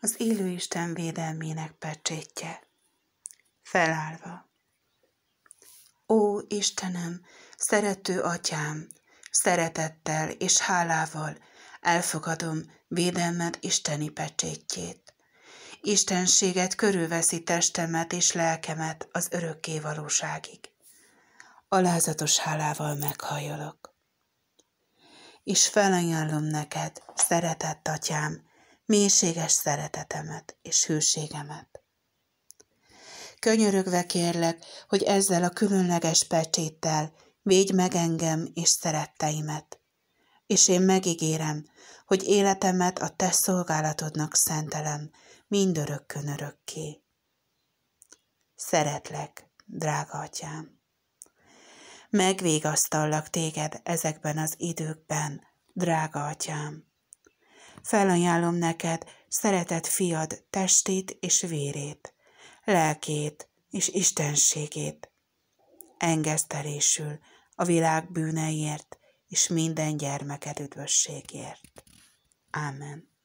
az élő Isten védelmének pecsétje. Felállva. Ó Istenem, szerető Atyám, szeretettel és hálával elfogadom védelmed isteni pecsétjét. Istenséget körülveszi testemet és lelkemet az örökké valóságig. Alázatos hálával meghajolok. És felajánlom neked, szeretett atyám, mélységes szeretetemet és hűségemet. Könyörögve kérlek, hogy ezzel a különleges pecséttel védj meg engem és szeretteimet, és én megígérem, hogy életemet a te szolgálatodnak szentelem, mindörökkön örökké. Szeretlek, drága atyám. Megvégasztallak téged ezekben az időkben, drága atyám felajánlom neked szeretett fiad testét és vérét, lelkét és istenségét. Engesztelésül a világ bűneiért és minden gyermeked üdvösségért. Amen.